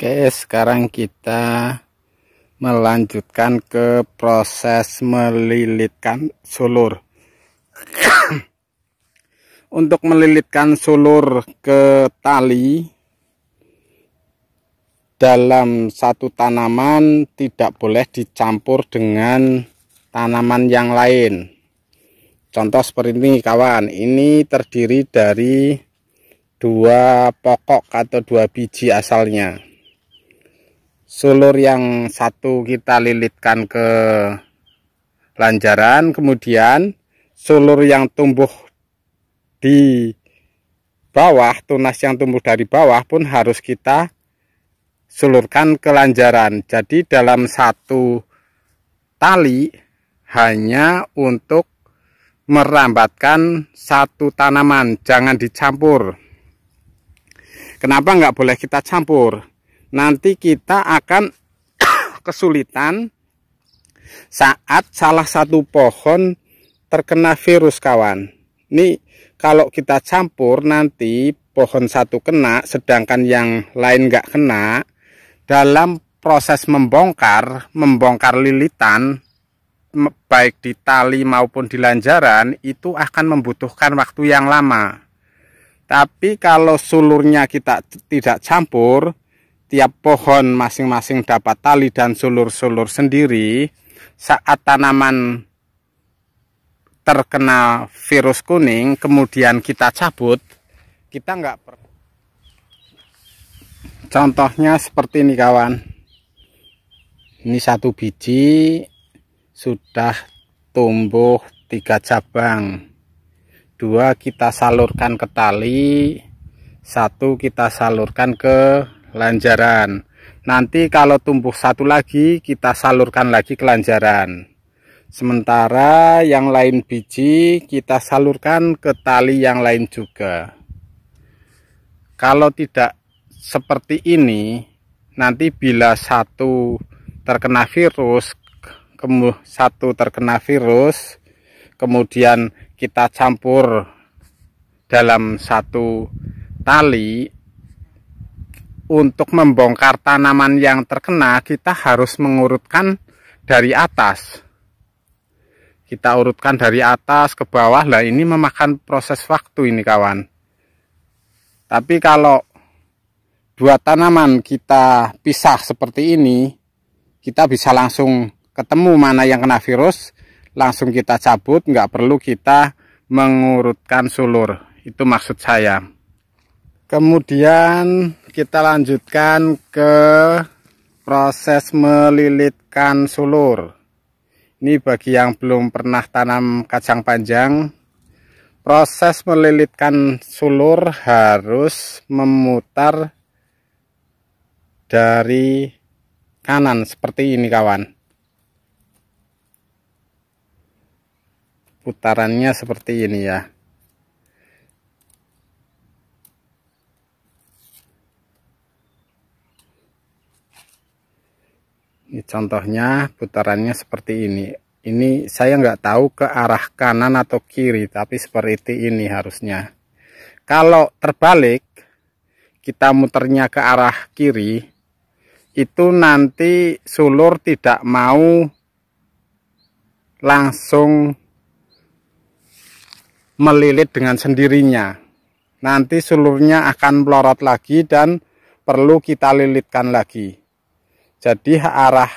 Oke, sekarang kita melanjutkan ke proses melilitkan sulur. Untuk melilitkan sulur ke tali dalam satu tanaman tidak boleh dicampur dengan tanaman yang lain. Contoh seperti ini kawan, ini terdiri dari dua pokok atau dua biji asalnya sulur yang satu kita lilitkan ke lanjaran kemudian sulur yang tumbuh di bawah tunas yang tumbuh dari bawah pun harus kita sulurkan ke lanjaran jadi dalam satu tali hanya untuk merambatkan satu tanaman jangan dicampur kenapa nggak boleh kita campur nanti kita akan kesulitan saat salah satu pohon terkena virus kawan ini kalau kita campur nanti pohon satu kena sedangkan yang lain nggak kena dalam proses membongkar membongkar lilitan baik di tali maupun di lanjaran itu akan membutuhkan waktu yang lama tapi kalau sulurnya kita tidak campur tiap pohon masing-masing dapat tali dan sulur-sulur sendiri saat tanaman terkena virus kuning kemudian kita cabut kita nggak per... contohnya seperti ini kawan ini satu biji sudah tumbuh tiga cabang dua kita salurkan ke tali satu kita salurkan ke lanjaran. Nanti kalau tumbuh satu lagi kita salurkan lagi ke lanjaran. Sementara yang lain biji kita salurkan ke tali yang lain juga. Kalau tidak seperti ini, nanti bila satu terkena virus, satu terkena virus, kemudian kita campur dalam satu tali untuk membongkar tanaman yang terkena kita harus mengurutkan dari atas kita urutkan dari atas ke bawah lah ini memakan proses waktu ini kawan tapi kalau dua tanaman kita pisah seperti ini kita bisa langsung ketemu mana yang kena virus langsung kita cabut nggak perlu kita mengurutkan sulur itu maksud saya kemudian kita lanjutkan ke proses melilitkan sulur ini bagi yang belum pernah tanam kacang panjang proses melilitkan sulur harus memutar dari kanan seperti ini kawan putarannya seperti ini ya Ya, contohnya putarannya seperti ini ini saya nggak tahu ke arah kanan atau kiri tapi seperti ini harusnya kalau terbalik kita muternya ke arah kiri itu nanti sulur tidak mau langsung melilit dengan sendirinya nanti sulurnya akan melorot lagi dan perlu kita lilitkan lagi jadi arah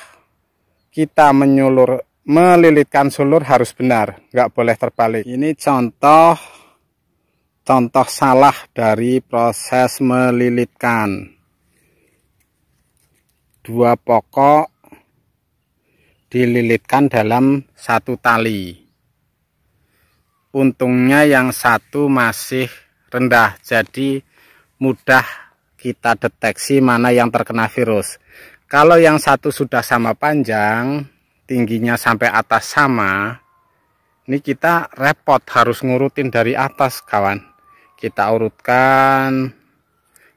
kita menyulur melilitkan sulur harus benar, nggak boleh terbalik. Ini contoh contoh salah dari proses melilitkan. Dua pokok dililitkan dalam satu tali. Untungnya yang satu masih rendah, jadi mudah kita deteksi mana yang terkena virus. Kalau yang satu sudah sama panjang, tingginya sampai atas sama, ini kita repot harus ngurutin dari atas kawan. Kita urutkan,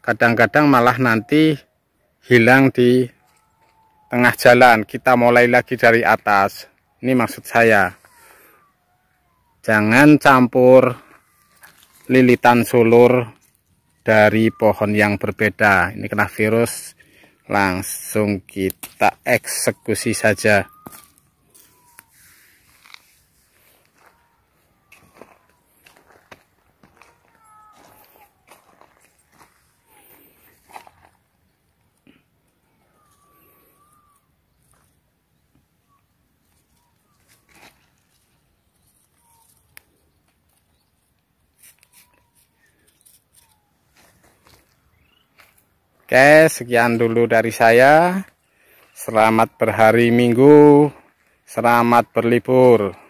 kadang-kadang malah nanti hilang di tengah jalan. Kita mulai lagi dari atas. Ini maksud saya. Jangan campur lilitan sulur dari pohon yang berbeda. Ini kena virus langsung kita eksekusi saja Oke, sekian dulu dari saya. Selamat berhari Minggu. Selamat berlibur.